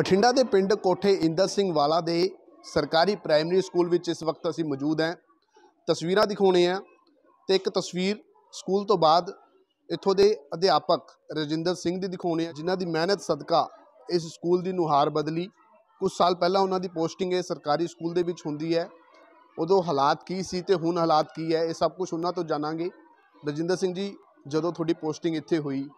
ਬਠਿੰਡਾ ਦੇ ਪਿੰਡ ਕੋਠੇ ਇੰਦਰ ਸਿੰਘ ਵਾਲਾ ਦੇ ਸਰਕਾਰੀ ਪ੍ਰਾਇਮਰੀ ਸਕੂਲ ਵਿੱਚ ਇਸ ਵਕਤ ਅਸੀਂ ਮੌਜੂਦ ਹਾਂ ਤਸਵੀਰਾਂ ਦਿਖਾਉਣੇ ਆ ਤੇ ਇੱਕ ਤਸਵੀਰ ਸਕੂਲ ਤੋਂ ਬਾਅਦ ਇੱਥੋਂ ਦੇ ਅਧਿਆਪਕ ਰਜਿੰਦਰ ਸਿੰਘ ਦੀ ਦਿਖਾਉਣੇ ਆ ਜਿਨ੍ਹਾਂ ਦੀ ਮਿਹਨਤ ਸਦਕਾ ਇਸ ਸਕੂਲ ਦੀ ਨੁਹਾਰ ਬਦਲੀ ਕੁਝ ਸਾਲ ਪਹਿਲਾਂ ਉਹਨਾਂ ਦੀ ਪੋਸਟਿੰਗ ਇਹ ਸਰਕਾਰੀ ਸਕੂਲ ਦੇ ਵਿੱਚ ਹੁੰਦੀ ਹੈ ਉਦੋਂ ਹਾਲਾਤ ਕੀ ਸੀ ਤੇ ਹੁਣ ਹਾਲਾਤ ਕੀ ਹੈ ਇਹ ਸਭ ਕੁਝ ਉਹਨਾਂ ਤੋਂ ਜਾਣਾਂਗੇ ਰਜਿੰਦਰ ਸਿੰਘ ਜੀ ਜਦੋਂ ਤੁਹਾਡੀ ਪੋਸਟਿੰਗ ਇੱਥੇ ਹੋਈ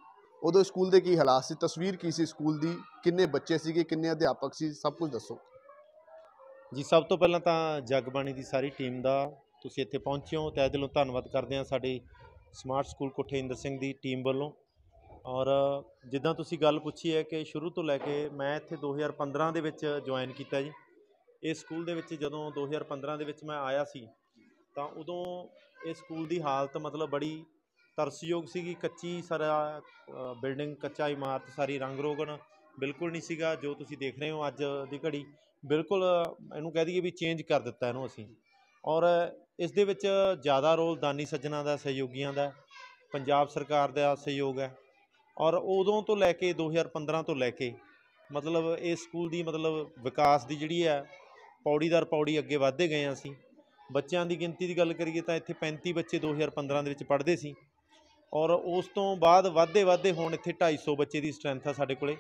ਉਦੋਂ ਸਕੂਲ ਦੇ ਕੀ ਹਾਲਾਤ ਸੀ ਤਸਵੀਰ ਕੀ ਸੀ ਸਕੂਲ ਦੀ ਕਿੰਨੇ ਬੱਚੇ ਸੀਗੇ ਕਿੰਨੇ ਅਧਿਆਪਕ ਸੀ ਸਭ ਕੁਝ ਦੱਸੋ ਜੀ ਸਭ ਤੋਂ ਪਹਿਲਾਂ ਤਾਂ ਜਗਬਾਣੀ ਦੀ ਸਾਰੀ ਟੀਮ ਦਾ ਤੁਸੀਂ ਇੱਥੇ ਪਹੁੰਚੇ ਹੋ ਤੈ ਦਿਲੋਂ ਧੰਨਵਾਦ ਕਰਦੇ ਹਾਂ ਸਾਡੇ ਸਮਾਰਟ ਸਕੂਲ ਕੋਠੇ ਇੰਦਰ ਸਿੰਘ ਦੀ ਟੀਮ ਵੱਲੋਂ ਔਰ ਜਿੱਦਾਂ ਤੁਸੀਂ ਗੱਲ ਪੁੱਛੀ ਹੈ ਕਿ ਸ਼ੁਰੂ ਤੋਂ ਲੈ ਕੇ ਮੈਂ ਇੱਥੇ 2015 ਦੇ ਵਿੱਚ ਜੁਆਇਨ ਕੀਤਾ ਜੀ ਇਸ ਸਕੂਲ ਦੇ ਵਿੱਚ ਜਦੋਂ 2015 ਦੇ ਵਿੱਚ ਮੈਂ ਆਇਆ ਸੀ ਤਾਂ ਉਦੋਂ ਇਹ ਸਕੂਲ ਦੀ ਹਾਲਤ ਮਤਲਬ ਬੜੀ ਤਰਸਯੋਗ ਸੀਗੀ ਕੱਚੀ ਸਾਰਾ ਬਿਲਡਿੰਗ ਕੱਚਾ ਇਮਾਰਤ ਸਾਰੀ ਰੰਗ ਰੋਗਨ ਬਿਲਕੁਲ ਨਹੀਂ ਸੀਗਾ ਜੋ ਤੁਸੀਂ ਦੇਖ ਰਹੇ ਹੋ ਅੱਜ ਦੀ ਘੜੀ ਬਿਲਕੁਲ ਇਹਨੂੰ ਕਹਿ ਦਈਏ ਵੀ ਚੇਂਜ ਕਰ ਦਿੱਤਾ ਇਹਨੂੰ ਅਸੀਂ ਔਰ ਇਸ ਦੇ ਵਿੱਚ ਜ਼ਿਆਦਾ ਰੋਲ ਦਾਨੀ ਸੱਜਣਾ ਦਾ ਸਹਿਯੋਗੀਆਂ ਦਾ ਪੰਜਾਬ ਸਰਕਾਰ ਦਾ ਸਹਿਯੋਗ ਹੈ ਔਰ ਉਦੋਂ ਤੋਂ ਲੈ ਕੇ 2015 ਤੋਂ ਲੈ ਕੇ ਮਤਲਬ ਇਹ ਸਕੂਲ ਦੀ ਮਤਲਬ ਵਿਕਾਸ ਦੀ ਜਿਹੜੀ ਹੈ ਦਰ ਪੌੜੀ ਅੱਗੇ ਵਧਦੇ ਗਏ ਆ ਅਸੀਂ ਬੱਚਿਆਂ ਦੀ ਗਿਣਤੀ ਦੀ ਗੱਲ ਕਰੀਏ ਤਾਂ ਇੱਥੇ 35 ਬੱਚੇ 2015 ਦੇ ਵਿੱਚ ਪੜ੍ਹਦੇ ਸੀ ਔਰ ਉਸ ਤੋਂ ਬਾਅਦ ਵਾਧੇ ਵਾਧੇ ਹੋਣ ਇੱਥੇ 250 ਬੱਚੇ ਦੀ ਸਟਰੈਂਥ ਆ ਸਾਡੇ ਕੋਲੇ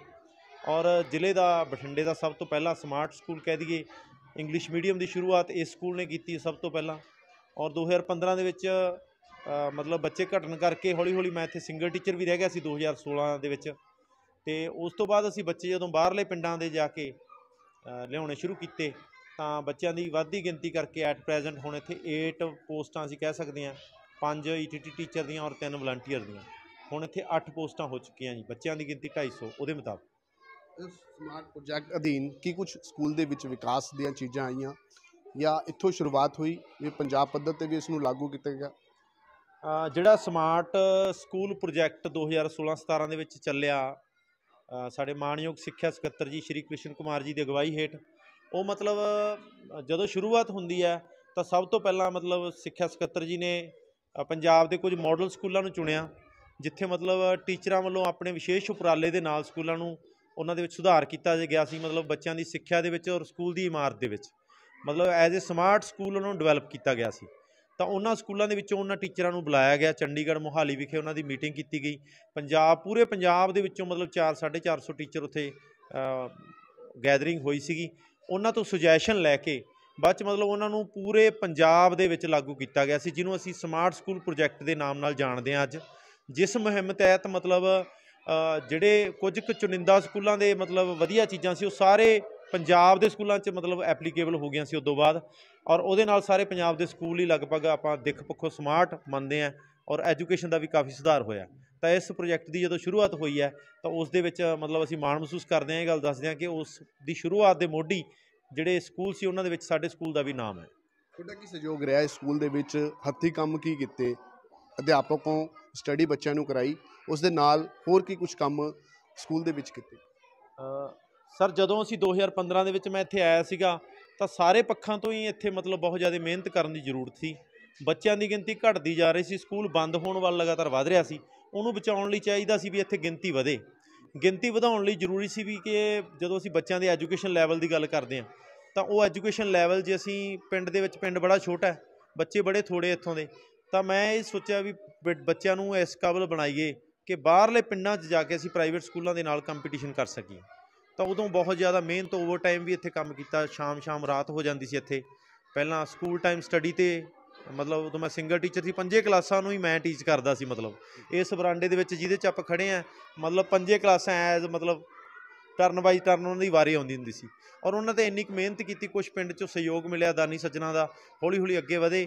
ਔਰ ਜ਼ਿਲ੍ਹੇ ਦਾ ਬਠਿੰਡੇ ਦਾ ਸਭ ਤੋਂ ਪਹਿਲਾ ਸਮਾਰਟ ਸਕੂਲ ਕਹਿ ਦਈਏ ਇੰਗਲਿਸ਼ ਮੀਡੀਅਮ ਦੀ ਸ਼ੁਰੂਆਤ ਇਸ ਸਕੂਲ ਨੇ ਕੀਤੀ ਸਭ ਤੋਂ ਪਹਿਲਾਂ ਔਰ 2015 ਦੇ ਵਿੱਚ ਮਤਲਬ ਬੱਚੇ ਘਟਣ ਕਰਕੇ ਹੌਲੀ ਹੌਲੀ ਮੈਂ ਇੱਥੇ ਸਿੰਗਲ ਟੀਚਰ ਵੀ ਰਹਿ ਗਿਆ ਸੀ 2016 ਦੇ ਵਿੱਚ ਤੇ ਉਸ ਤੋਂ ਬਾਅਦ ਅਸੀਂ ਬੱਚੇ ਜਦੋਂ ਬਾਹਰਲੇ ਪਿੰਡਾਂ ਦੇ ਜਾ ਕੇ ਲਿਆਉਣੇ ਸ਼ੁਰੂ ਕੀਤੇ ਤਾਂ ਬੱਚਿਆਂ ਦੀ ਵਾਧੀ ਗਿਣਤੀ ਕਰਕੇ ਐਟ ਪ੍ਰੈਜ਼ੈਂਟ ਹੁਣ ਇੱਥੇ 8 ਪੋਸਟਾਂ ਅਸੀਂ ਕਹਿ ਸਕਦੇ ਹਾਂ ਪੰਜ ਈਟੀਟੀ e ਟੀਚਰ ਦੀਆਂ ਔਰ ਤਿੰਨ ਵਲੰਟੀਅਰ ਦੀਆਂ ਹੁਣ ਇੱਥੇ 8 ਪੋਸਟਾਂ ਹੋ ਚੁੱਕੀਆਂ ਜੀ ਬੱਚਿਆਂ ਦੀ ਗਿਣਤੀ 250 ਉਹਦੇ ਮੁਤਾਬਕ ਇਸ ਸਮਾਰਟ ਪ੍ਰੋਜੈਕਟ ਅਧੀਨ ਕੀ ਕੁਝ ਸਕੂਲ ਦੇ ਵਿੱਚ ਵਿਕਾਸ ਦੀਆਂ ਚੀਜ਼ਾਂ ਆਈਆਂ ਜਾਂ ਇੱਥੋਂ ਸ਼ੁਰੂਆਤ ਹੋਈ ਇਹ ਪੰਜਾਬ ਪੱਧਰ ਤੇ ਵੀ ਇਸ ਨੂੰ ਲਾਗੂ ਕੀਤਾ ਗਿਆ ਜਿਹੜਾ ਸਮਾਰਟ ਸਕੂਲ ਪ੍ਰੋਜੈਕਟ 2016-17 ਦੇ ਵਿੱਚ ਚੱਲਿਆ ਸਾਡੇ ਮਾਨਯੋਗ ਸਿੱਖਿਆ ਸਕੱਤਰ ਜੀ ਸ਼੍ਰੀ ਕ੍ਰਿਸ਼ਨ ਕੁਮਾਰ ਜੀ ਦੀ ਅਗਵਾਈ ਹੇਠ ਉਹ ਮਤਲਬ ਜਦੋਂ ਸ਼ੁਰੂਆਤ ਹੁੰਦੀ ਹੈ ਤਾਂ ਸਭ ਤੋਂ ਪਹਿਲਾਂ ਮਤਲਬ ਸਿੱਖਿਆ ਸਕੱਤਰ ਜੀ ਨੇ ਪੰਜਾਬ ਦੇ ਕੁਝ ਮਾਡਲ ਸਕੂਲਾਂ ਨੂੰ ਚੁਣਿਆ ਜਿੱਥੇ ਮਤਲਬ ਟੀਚਰਾਂ ਵੱਲੋਂ ਆਪਣੇ ਵਿਸ਼ੇਸ਼ ਉਪਰਾਲੇ ਦੇ ਨਾਲ ਸਕੂਲਾਂ ਨੂੰ ਉਹਨਾਂ ਦੇ ਵਿੱਚ ਸੁਧਾਰ ਕੀਤਾ ਗਿਆ ਸੀ ਮਤਲਬ ਬੱਚਿਆਂ ਦੀ ਸਿੱਖਿਆ ਦੇ ਵਿੱਚ ਔਰ ਸਕੂਲ ਦੀ ਇਮਾਰਤ ਦੇ ਵਿੱਚ ਮਤਲਬ ਐਜ਼ ਅ ਸਮਾਰਟ ਸਕੂਲ ਉਹਨਾਂ ਨੂੰ ਡਿਵੈਲਪ ਕੀਤਾ ਗਿਆ ਸੀ ਤਾਂ ਉਹਨਾਂ ਸਕੂਲਾਂ ਦੇ ਵਿੱਚੋਂ ਉਹਨਾਂ ਟੀਚਰਾਂ ਨੂੰ ਬੁਲਾਇਆ ਗਿਆ ਚੰਡੀਗੜ੍ਹ ਮੋਹਾਲੀ ਵਿਖੇ ਉਹਨਾਂ ਦੀ ਮੀਟਿੰਗ ਕੀਤੀ ਗਈ ਪੰਜਾਬ ਪੂਰੇ ਪੰਜਾਬ ਦੇ ਵਿੱਚੋਂ ਮਤਲਬ 4 450 ਟੀਚਰ ਉੱਥੇ ਗੈਦਰਿੰਗ ਹੋਈ ਸੀਗੀ ਉਹਨਾਂ ਤੋਂ ਸੁਜੈਸ਼ਨ ਲੈ ਕੇ ਬਾਅਦ ਚ ਮਤਲਬ ਉਹਨਾਂ ਨੂੰ ਪੂਰੇ ਪੰਜਾਬ ਦੇ ਵਿੱਚ ਲਾਗੂ ਕੀਤਾ ਗਿਆ ਸੀ ਜਿਹਨੂੰ ਅਸੀਂ ਸਮਾਰਟ ਸਕੂਲ ਪ੍ਰੋਜੈਕਟ ਦੇ ਨਾਮ ਨਾਲ ਜਾਣਦੇ ਹਾਂ ਅੱਜ ਜਿਸ ਮੁਹਿੰਮ ਤਹਿਤ ਮਤਲਬ ਜਿਹੜੇ ਕੁਝ ਕੁ ਚੁਣਿੰਦਾ ਸਕੂਲਾਂ ਦੇ ਮਤਲਬ ਵਧੀਆ ਚੀਜ਼ਾਂ ਸੀ ਉਹ ਸਾਰੇ ਪੰਜਾਬ ਦੇ ਸਕੂਲਾਂ 'ਚ ਮਤਲਬ ਐਪਲੀਕੇਬਲ ਹੋ ਗਈਆਂ ਸੀ ਉਸ ਤੋਂ ਬਾਅਦ ਔਰ ਉਹਦੇ ਨਾਲ ਸਾਰੇ ਪੰਜਾਬ ਦੇ ਸਕੂਲ ਹੀ ਲਗਭਗ ਆਪਾਂ ਦਿੱਖ ਪੱਖੋਂ ਸਮਾਰਟ ਮੰਨਦੇ ਆ ਔਰ ਐਜੂਕੇਸ਼ਨ ਦਾ ਵੀ ਕਾਫੀ ਸੁਧਾਰ ਹੋਇਆ ਤਾਂ ਇਸ ਪ੍ਰੋਜੈਕਟ ਦੀ ਜਦੋਂ ਸ਼ੁਰੂਆਤ ਹੋਈ ਹੈ ਤਾਂ ਉਸ ਦੇ ਵਿੱਚ ਮਤਲਬ ਅਸੀਂ ਮਾਣ ਮਹਿਸੂਸ ਕਰਦੇ ਹਾਂ ਇਹ ਗੱਲ ਦੱਸਦੇ ਹਾਂ ਕਿ ਉਸ ਦੀ ਸ਼ੁਰੂਆਤ ਦੇ ਮੋਢੀ ਜਿਹੜੇ ਸਕੂਲ ਸੀ ਉਹਨਾਂ ਦੇ ਵਿੱਚ ਸਾਡੇ ਸਕੂਲ ਦਾ ਵੀ ਨਾਮ ਹੈ ਤੁਹਾਡਾ ਕੀ ਸਹਿਯੋਗ ਰਿਹਾ ਇਸ ਸਕੂਲ ਦੇ ਵਿੱਚ ਹੱਥੀ ਕੰਮ ਕੀ ਕੀਤੇ ਅਧਿਆਪਕੋਂ ਸਟੱਡੀ ਬੱਚਿਆਂ ਨੂੰ ਕਰਾਈ ਉਸ ਦੇ ਨਾਲ ਹੋਰ ਕੀ ਕੁਝ ਕੰਮ ਸਕੂਲ ਦੇ ਵਿੱਚ ਕੀਤੇ ਸਰ ਜਦੋਂ ਅਸੀਂ 2015 ਦੇ ਵਿੱਚ ਮੈਂ ਇੱਥੇ ਆਇਆ ਸੀਗਾ ਤਾਂ ਸਾਰੇ ਪੱਖਾਂ ਤੋਂ ਹੀ ਇੱਥੇ ਮਤਲਬ ਬਹੁਤ ਜ਼ਿਆਦਾ ਮਿਹਨਤ ਕਰਨ ਦੀ ਜ਼ਰੂਰਤ ਸੀ ਬੱਚਿਆਂ ਦੀ ਗਿਣਤੀ ਘਟਦੀ ਜਾ ਰਹੀ ਸੀ ਸਕੂਲ ਬੰਦ ਹੋਣ ਵੱਲ ਲਗਾਤਾਰ ਵਧ ਰਿਹਾ ਸੀ ਉਹਨੂੰ ਬਚਾਉਣ ਲਈ ਚਾਹੀਦਾ ਸੀ ਵੀ ਇੱਥੇ ਗਿਣਤੀ ਵਧੇ ਗਿਣਤੀ ਵਧਾਉਣ ਲਈ ਜ਼ਰੂਰੀ ਸੀ ਵੀ ਕਿ ਜਦੋਂ ਅਸੀਂ ਬੱਚਿਆਂ ਦੇ ਐਜੂਕੇਸ਼ਨ ਲੈਵਲ ਦੀ ਗੱਲ ਕਰਦੇ ਹਾਂ ਤਾਂ ਉਹ ਐਜੂਕੇਸ਼ਨ ਲੈਵਲ ਜੇ ਅਸੀਂ ਪਿੰਡ ਦੇ ਵਿੱਚ ਪਿੰਡ ਬੜਾ ਛੋਟਾ ਹੈ ਬੱਚੇ ਬੜੇ ਥੋੜੇ ਇੱਥੋਂ ਦੇ ਤਾਂ ਮੈਂ ਇਹ ਸੋਚਿਆ ਵੀ ਬੱਚਿਆਂ ਨੂੰ ਇਸ ਕਾਬਲ ਬਣਾਈਏ ਕਿ ਬਾਹਰਲੇ ਪਿੰਡਾਂ 'ਚ ਜਾ ਕੇ ਅਸੀਂ ਪ੍ਰਾਈਵੇਟ ਸਕੂਲਾਂ ਦੇ ਨਾਲ ਕੰਪੀਟੀਸ਼ਨ ਕਰ ਸਕੀਏ ਤਾਂ ਉਦੋਂ ਬਹੁਤ ਜ਼ਿਆਦਾ ਮਿਹਨਤ ਓਵਰ ਟਾਈਮ ਵੀ ਇੱਥੇ ਕੰਮ ਕੀਤਾ ਸ਼ਾਮ ਸ਼ਾਮ ਰਾਤ ਹੋ ਜਾਂਦੀ ਸੀ ਇੱਥੇ ਪਹਿਲਾਂ ਸਕੂਲ ਟਾਈਮ ਸਟੱਡੀ ਤੇ ਮਤਲਬ ਉਦੋਂ ਮੈਂ ਸਿੰਗਲ ਟੀਚਰ ਸੀ ਪੰਜੇ ਕਲਾਸਾਂ ਨੂੰ ਹੀ ਮੈਂ ਟੀਚ ਕਰਦਾ ਸੀ ਮਤਲਬ ਇਸ ਬਰਾਂਡੇ ਦੇ ਵਿੱਚ ਜਿਹਦੇ ਚ ਆਪ ਖੜੇ ਆ ਮਤਲਬ ਪੰਜੇ ਕਲਾਸਾਂ ਐਜ਼ ਮਤਲਬ ਟਰਨ ਬਾਈ ਟਰਨ ਉਹਨਾਂ ਦੀ ਵਾਰੀ ਆਉਂਦੀ ਹੁੰਦੀ ਸੀ ਔਰ ਉਹਨਾਂ ਤੇ ਇੰਨੀ ਕੁ ਮਿਹਨਤ ਕੀਤੀ ਕੁਝ ਪਿੰਡ ਚੋਂ ਸਹਿਯੋਗ ਮਿਲਿਆ ਦਾਨੀ ਸੱਜਣਾ ਦਾ ਹੌਲੀ ਹੌਲੀ ਅੱਗੇ ਵਧੇ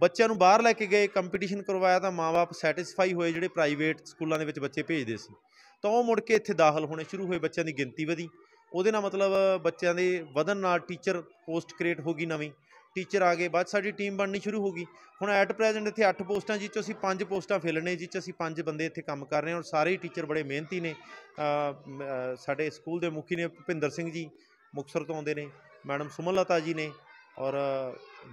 ਬੱਚਿਆਂ ਨੂੰ ਬਾਹਰ ਲੈ ਕੇ ਗਏ ਕੰਪੀਟੀਸ਼ਨ ਕਰਵਾਇਆ ਤਾਂ ਮਾਪੇ ਸੈਟੀਸਫਾਈ ਹੋਏ ਜਿਹੜੇ ਪ੍ਰਾਈਵੇਟ ਸਕੂਲਾਂ ਦੇ ਵਿੱਚ ਬੱਚੇ ਭੇਜਦੇ ਸੀ ਤਾਂ ਉਹ ਮੁੜ ਕੇ ਇੱਥੇ ਦਾਖਲ ਹੋਣੇ ਸ਼ੁਰੂ ਹੋਏ ਬੱਚਿਆਂ ਦੀ ਗਿਣਤੀ ਵਧੀ ਉਹਦੇ ਨਾਲ ਮਤਲਬ ਬੱਚਿਆਂ ਦੇ ਵਧਨ ਨਾਲ ਟੀਚਰ ਪੋਸਟ ਕ੍ਰੀਏਟ ਹੋ ਗਈ ਨਵੀਂ ਟੀਚਰ ਆ ਗਏ ਬਾਅਦ ਸਾਡੀ ਟੀਮ ਬਣਨੀ ਸ਼ੁਰੂ ਹੋ ਗਈ ਹੁਣ ਐਟ ਪ੍ਰੈਜ਼ੈਂਟ ਇੱਥੇ 8 ਪੋਸਟਾਂ ਜਿੱਚ ਅਸੀਂ 5 ਪੋਸਟਾਂ ਫਿਲ ਨੇ ਅਸੀਂ 5 ਬੰਦੇ ਇੱਥੇ ਕੰਮ ਕਰ ਰਹੇ ਹਾਂ ਔਰ ਸਾਰੇ ਟੀਚਰ ਬੜੇ ਮਿਹਨਤੀ ਨੇ ਸਾਡੇ ਸਕੂਲ ਦੇ ਮੁਖੀ ਨੇ ਭਿੰਦਰ ਸਿੰਘ ਜੀ ਮੁਕਸਰ ਤੋਂ ਆਉਂਦੇ ਨੇ ਮੈਡਮ ਸੁਮਨ ਲਤਾ ਜੀ ਨੇ ਔਰ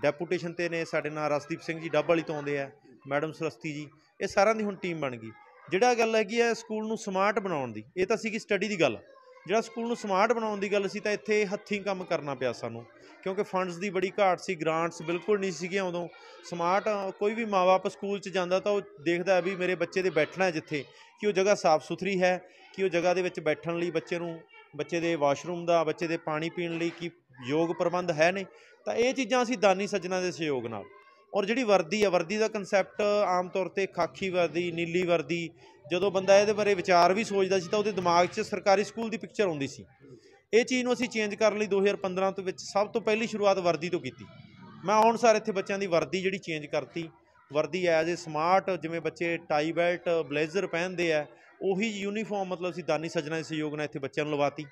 ਡੈਪੂਟੇਸ਼ਨ ਤੇ ਨੇ ਸਾਡੇ ਨਾਲ ਰਸਦੀਪ ਸਿੰਘ ਜੀ ਡੱਬ ਵਾਲੀ ਤੋਂ ਆਉਂਦੇ ਆ ਮੈਡਮ ਸਰਸਤੀ ਜੀ ਇਹ ਸਾਰਿਆਂ ਦੀ ਹੁਣ ਟੀਮ ਬਣ ਗਈ ਜਿਹੜਾ ਗੱਲ ਹੈਗੀ ਹੈ ਸਕੂਲ ਨੂੰ ਸਮਾਰਟ ਬਣਾਉਣ ਦੀ ਇਹ ਤਾਂ ਸੀਗੀ ਸਟੱਡੀ ਦੀ ਗੱਲ ਜਿਹੜਾ ਸਕੂਲ ਨੂੰ ਸਮਾਰਟ ਬਣਾਉਣ ਦੀ ਗੱਲ ਸੀ ਤਾਂ ਇੱਥੇ ਹੱਥੀਂ ਕੰਮ ਕਰਨਾ ਪਿਆ ਸਾਨੂੰ ਕਿਉਂਕਿ ਫੰਡਸ ਦੀ ਬੜੀ ਘਾਟ ਸੀ ਗ੍ਰਾਂਟਸ ਬਿਲਕੁਲ ਨਹੀਂ ਸੀਗੇ ਉਦੋਂ ਸਮਾਰਟ ਕੋਈ ਵੀ ਮਾਪੇ ਸਕੂਲ 'ਚ ਜਾਂਦਾ ਤਾਂ ਉਹ ਦੇਖਦਾ ਵੀ ਮੇਰੇ ਬੱਚੇ ਦੇ ਬੈਠਣਾ ਜਿੱਥੇ ਕਿ ਉਹ ਜਗ੍ਹਾ ਸਾਫ਼ ਸੁਥਰੀ ਹੈ ਕਿ ਉਹ ਜਗ੍ਹਾ ਦੇ ਵਿੱਚ ਬੈਠਣ ਲਈ ਬੱਚੇ ਨੂੰ ਬੱਚੇ ਦੇ ਵਾਸ਼ਰੂਮ ਦਾ ਬੱਚੇ ਦੇ ਪਾਣੀ ਪੀਣ ਲਈ ਕੀ ਯੋਗ ਪ੍ਰਬੰਧ ਹੈ ਨੇ ਤਾਂ ਇਹ ਚੀਜ਼ਾਂ ਅਸੀਂ ਦਾਨੀ ਸੱਜਣਾ ਦੇ ਸਹਿਯੋਗ ਨਾਲ ਔਰ ਜਿਹੜੀ ਵਰਦੀ ਆ ਵਰਦੀ ਦਾ ਕਨਸੈਪਟ ਆਮ ਤੌਰ ਤੇ ਖਾਕੀ ਵਰਦੀ ਨੀਲੀ ਵਰਦੀ ਜਦੋਂ ਬੰਦਾ ਇਹਦੇ ਬਾਰੇ ਵਿਚਾਰ ਵੀ ਸੋਚਦਾ ਸੀ ਤਾਂ ਉਹਦੇ ਦਿਮਾਗ 'ਚ ਸਰਕਾਰੀ ਸਕੂਲ ਦੀ ਪਿਕਚਰ ਆਉਂਦੀ ਸੀ ਇਹ ਚੀਜ਼ ਨੂੰ ਅਸੀਂ ਚੇਂਜ ਕਰਨ ਲਈ 2015 ਤੋਂ ਵਿੱਚ ਸਭ ਤੋਂ ਪਹਿਲੀ ਸ਼ੁਰੂਆਤ ਵਰਦੀ ਤੋਂ ਕੀਤੀ ਮੈਂ ਹੁਣ ਸਾਰੇ ਇੱਥੇ ਬੱਚਿਆਂ ਦੀ ਵਰਦੀ ਜਿਹੜੀ ਚੇਂਜ ਕਰਤੀ ਵਰਦੀ ਐਜ਼ ਅ ਸਮਾਰਟ ਜਿਵੇਂ ਬੱਚੇ ਟਾਈ ਬੈਲਟ ਬਲੇਜ਼ਰ ਪਹਿਨਦੇ ਆ ਉਹੀ ਯੂਨੀਫਾਰਮ ਮਤਲਬ ਅਸੀਂ ਦਾਨੀ ਸਜਣਾ ਦੇ ਸਹਿਯੋਗ ਨਾਲ ਇੱਥੇ ਬੱਚਿਆਂ ਨੂੰ ਲਵਾਤੀ